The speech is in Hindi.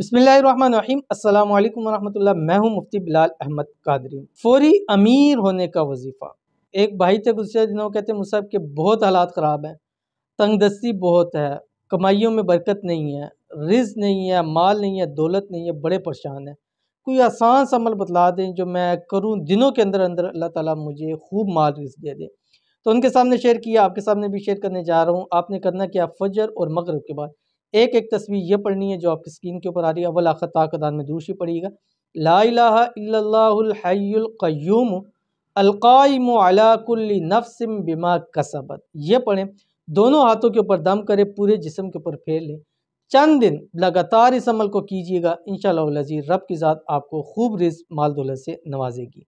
बसमिल अल्लाम मैं हूं मुफ्ती बिलाल अहमद कादरी फौरी अमीर होने का वजीफ़ा एक भाई थे गुजरे दिनों कहते मुसहब के बहुत हालात ख़राब हैं तंगदस्ती बहुत है कमाइयों में बरकत नहीं है रिज नहीं है माल नहीं है दौलत नहीं है बड़े परेशान हैं कोई आसान सा अमल बतला दें जो मैं करूँ दिनों के अंदर अंदर अल्लाह ताला मुझे खूब माल रिज दे दें तो उनके सामने शेयर किया आपके सामने भी शेयर करने जा रहा हूँ आपने करना क्या फ़जर और मगरब के बाद एक एक तस्वीर ये पढ़नी है जो आपकी स्क्रीन के ऊपर आ रही है अवल आखिर ताकदान में दूसरी पढ़िएगा लालाहल्लाम अलकायम अलाकुल्ली बिमा कसबत ये पढ़ें दोनों हाथों के ऊपर दम करें पूरे जिसम के ऊपर फेर लें चंद दिन लगातार इस अमल को कीजिएगा इन शजीर रब की ज़ात आपको खूब रिज माल दौलत से नवाजेगी